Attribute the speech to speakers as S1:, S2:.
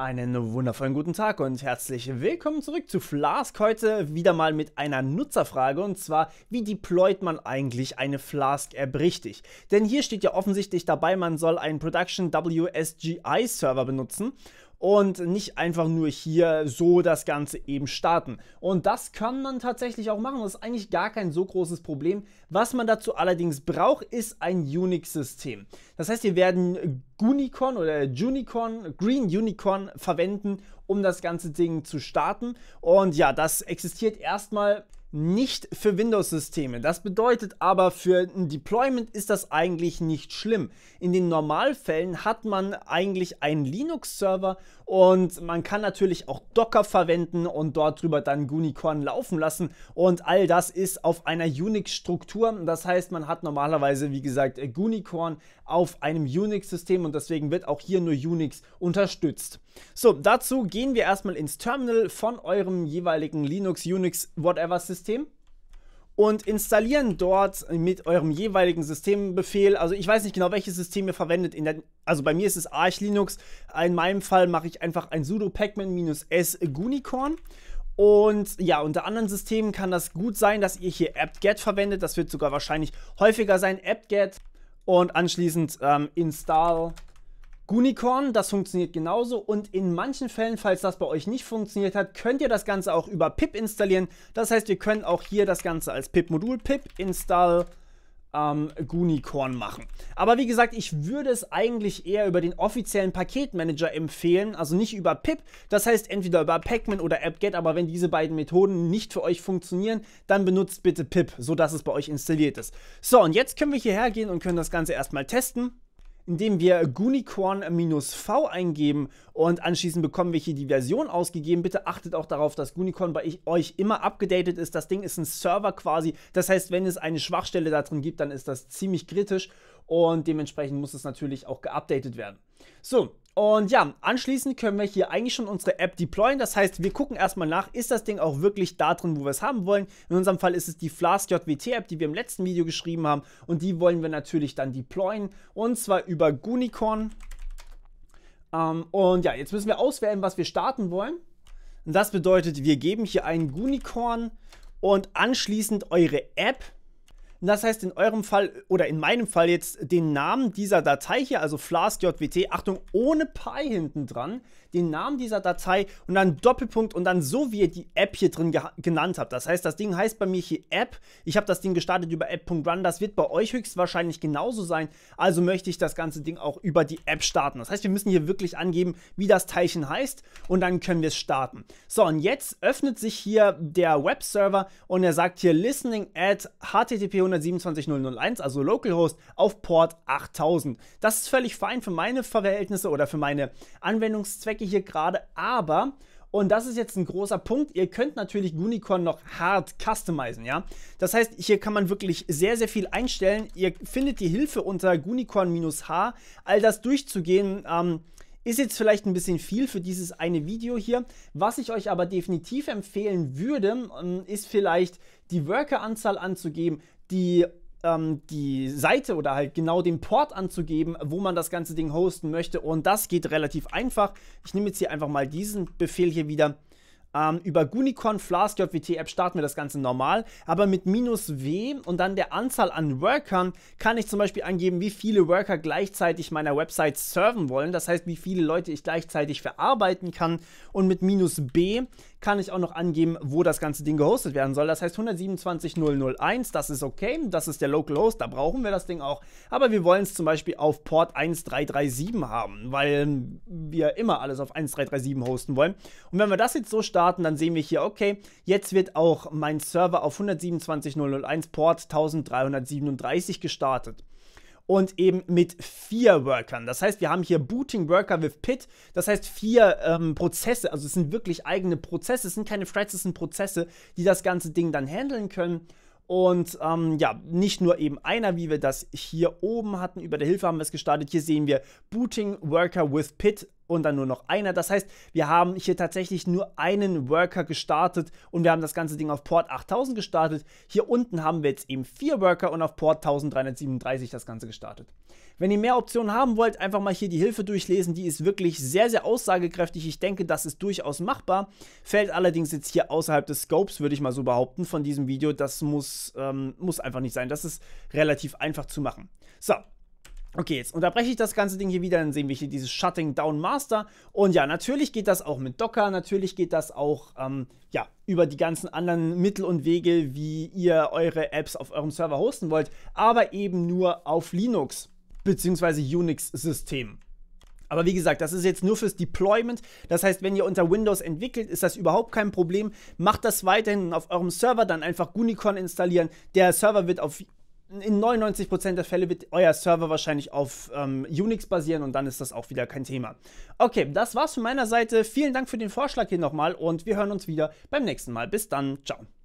S1: Einen wundervollen guten Tag und herzlich willkommen zurück zu Flask. Heute wieder mal mit einer Nutzerfrage und zwar, wie deployt man eigentlich eine Flask-App äh, richtig? Denn hier steht ja offensichtlich dabei, man soll einen Production WSGI Server benutzen und nicht einfach nur hier so das Ganze eben starten. Und das kann man tatsächlich auch machen. Das ist eigentlich gar kein so großes Problem. Was man dazu allerdings braucht, ist ein Unix-System. Das heißt, wir werden Unicorn oder Unicorn, Green Unicorn verwenden, um das ganze Ding zu starten. Und ja, das existiert erstmal nicht für Windows-Systeme. Das bedeutet aber, für ein Deployment ist das eigentlich nicht schlimm. In den Normalfällen hat man eigentlich einen Linux-Server und man kann natürlich auch Docker verwenden und dort drüber dann Unicorn laufen lassen. Und all das ist auf einer Unix-Struktur. Das heißt, man hat normalerweise, wie gesagt, Unicorn auf einem Unix-System und deswegen wird auch hier nur Unix unterstützt. So, dazu gehen wir erstmal ins Terminal von eurem jeweiligen Linux, Unix, whatever System Betriebssystem und installieren dort mit eurem jeweiligen Systembefehl, also ich weiß nicht genau, welches System ihr verwendet, der, also bei mir ist es Arch Linux, in meinem Fall mache ich einfach ein sudo pacman-s Gunicorn und ja, unter anderen Systemen kann das gut sein, dass ihr hier apt-get verwendet, das wird sogar wahrscheinlich häufiger sein, apt-get und anschließend ähm, install Gunicorn, das funktioniert genauso und in manchen Fällen, falls das bei euch nicht funktioniert hat, könnt ihr das Ganze auch über pip installieren. Das heißt, ihr könnt auch hier das Ganze als pip-Modul pip install ähm, Gunicorn machen. Aber wie gesagt, ich würde es eigentlich eher über den offiziellen Paketmanager empfehlen, also nicht über pip. Das heißt entweder über Pacman oder appget, aber wenn diese beiden Methoden nicht für euch funktionieren, dann benutzt bitte pip, sodass es bei euch installiert ist. So, und jetzt können wir hierher gehen und können das Ganze erstmal testen indem wir Gunicorn-V eingeben und anschließend bekommen wir hier die Version ausgegeben. Bitte achtet auch darauf, dass Gunicorn bei euch immer abgedatet ist. Das Ding ist ein Server quasi. Das heißt, wenn es eine Schwachstelle da drin gibt, dann ist das ziemlich kritisch und dementsprechend muss es natürlich auch geupdatet werden. So, und ja, anschließend können wir hier eigentlich schon unsere App deployen. Das heißt, wir gucken erstmal nach, ist das Ding auch wirklich da drin, wo wir es haben wollen. In unserem Fall ist es die Flask JWT App, die wir im letzten Video geschrieben haben. Und die wollen wir natürlich dann deployen. Und zwar über Gunicorn. Ähm, und ja, jetzt müssen wir auswählen, was wir starten wollen. Und das bedeutet, wir geben hier einen Gunicorn und anschließend eure App. Und das heißt in eurem Fall oder in meinem Fall jetzt den Namen dieser Datei hier, also flask.jwt, Achtung, ohne Pi hinten dran, den Namen dieser Datei und dann Doppelpunkt und dann so, wie ihr die App hier drin genannt habt. Das heißt, das Ding heißt bei mir hier App. Ich habe das Ding gestartet über app.run. Das wird bei euch höchstwahrscheinlich genauso sein. Also möchte ich das ganze Ding auch über die App starten. Das heißt, wir müssen hier wirklich angeben, wie das Teilchen heißt und dann können wir es starten. So, und jetzt öffnet sich hier der Webserver und er sagt hier listening at http 127.0.0.1, also Localhost, auf Port 8000. Das ist völlig fein für meine Verhältnisse oder für meine Anwendungszwecke hier gerade, aber und das ist jetzt ein großer Punkt. Ihr könnt natürlich Gunicorn noch hart customizen, ja. Das heißt, hier kann man wirklich sehr, sehr viel einstellen. Ihr findet die Hilfe unter gunicorn h All das durchzugehen, ähm, ist jetzt vielleicht ein bisschen viel für dieses eine Video hier. Was ich euch aber definitiv empfehlen würde, ähm, ist vielleicht die Worker-Anzahl anzugeben, die ähm, die Seite oder halt genau den Port anzugeben, wo man das ganze Ding hosten möchte. Und das geht relativ einfach. Ich nehme jetzt hier einfach mal diesen Befehl hier wieder. Ähm, über Gunicon Flask JWT App starten wir das Ganze normal, aber mit minus W und dann der Anzahl an Workern kann ich zum Beispiel angeben, wie viele Worker gleichzeitig meiner Website serven wollen, das heißt, wie viele Leute ich gleichzeitig verarbeiten kann und mit minus B kann ich auch noch angeben, wo das ganze Ding gehostet werden soll. Das heißt 127.001, das ist okay, das ist der Local Host, da brauchen wir das Ding auch. Aber wir wollen es zum Beispiel auf Port 1337 haben, weil wir immer alles auf 1337 hosten wollen. Und wenn wir das jetzt so starten, dann sehen wir hier, okay, jetzt wird auch mein Server auf 127.001 Port 1337 gestartet und eben mit vier Workern. Das heißt, wir haben hier Booting Worker with Pit, das heißt vier ähm, Prozesse, also es sind wirklich eigene Prozesse, es sind keine Threads, es sind Prozesse, die das ganze Ding dann handeln können. Und ähm, ja, nicht nur eben einer, wie wir das hier oben hatten. Über der Hilfe haben wir es gestartet. Hier sehen wir Booting Worker with Pit und dann nur noch einer. Das heißt, wir haben hier tatsächlich nur einen Worker gestartet und wir haben das ganze Ding auf Port 8000 gestartet. Hier unten haben wir jetzt eben vier Worker und auf Port 1337 das Ganze gestartet. Wenn ihr mehr Optionen haben wollt, einfach mal hier die Hilfe durchlesen. Die ist wirklich sehr, sehr aussagekräftig. Ich denke, das ist durchaus machbar. Fällt allerdings jetzt hier außerhalb des Scopes, würde ich mal so behaupten, von diesem Video. Das muss, ähm, muss einfach nicht sein. Das ist relativ einfach zu machen. So, Okay, jetzt unterbreche ich das ganze Ding hier wieder, dann sehen wir hier dieses Shutting Down Master. Und ja, natürlich geht das auch mit Docker, natürlich geht das auch ähm, ja, über die ganzen anderen Mittel und Wege, wie ihr eure Apps auf eurem Server hosten wollt, aber eben nur auf Linux bzw. Unix-Systemen. Aber wie gesagt, das ist jetzt nur fürs Deployment. Das heißt, wenn ihr unter Windows entwickelt, ist das überhaupt kein Problem. Macht das weiterhin auf eurem Server, dann einfach Gunicon installieren. Der Server wird auf in 99% der Fälle wird euer Server wahrscheinlich auf ähm, Unix basieren und dann ist das auch wieder kein Thema. Okay, das war's von meiner Seite. Vielen Dank für den Vorschlag hier nochmal und wir hören uns wieder beim nächsten Mal. Bis dann. Ciao.